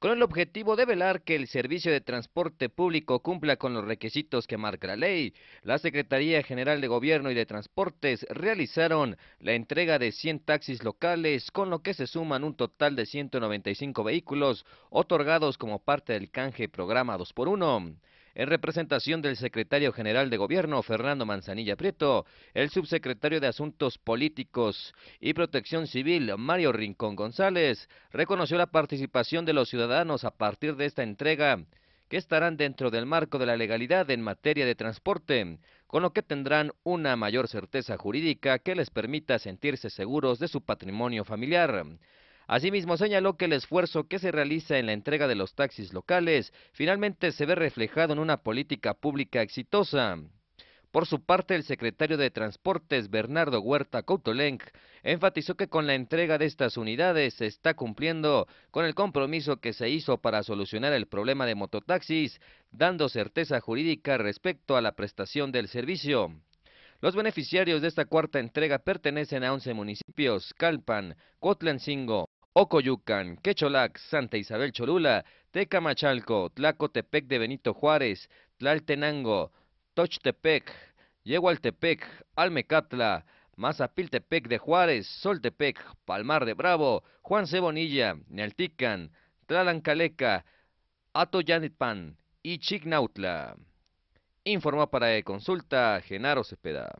con el objetivo de velar que el servicio de transporte público cumpla con los requisitos que marca la ley. La Secretaría General de Gobierno y de Transportes realizaron la entrega de 100 taxis locales, con lo que se suman un total de 195 vehículos otorgados como parte del canje programa 2x1. En representación del secretario general de Gobierno, Fernando Manzanilla Prieto, el subsecretario de Asuntos Políticos y Protección Civil, Mario Rincón González, reconoció la participación de los ciudadanos a partir de esta entrega que estarán dentro del marco de la legalidad en materia de transporte, con lo que tendrán una mayor certeza jurídica que les permita sentirse seguros de su patrimonio familiar. Asimismo, señaló que el esfuerzo que se realiza en la entrega de los taxis locales finalmente se ve reflejado en una política pública exitosa. Por su parte, el secretario de Transportes, Bernardo Huerta Coutolenc, enfatizó que con la entrega de estas unidades se está cumpliendo con el compromiso que se hizo para solucionar el problema de mototaxis, dando certeza jurídica respecto a la prestación del servicio. Los beneficiarios de esta cuarta entrega pertenecen a 11 municipios, Calpan, Cotlancingo, Ocoyucan, Quecholac, Santa Isabel Cholula, Tecamachalco, Tlacotepec de Benito Juárez, Tlaltenango, Tochtepec, Yehualtepec, Almecatla, Mazapiltepec de Juárez, Soltepec, Palmar de Bravo, Juan Cebonilla, Neltican, Tlalancaleca, Atoyanitpan y Chignautla. Informó para consulta Genaro Cepeda.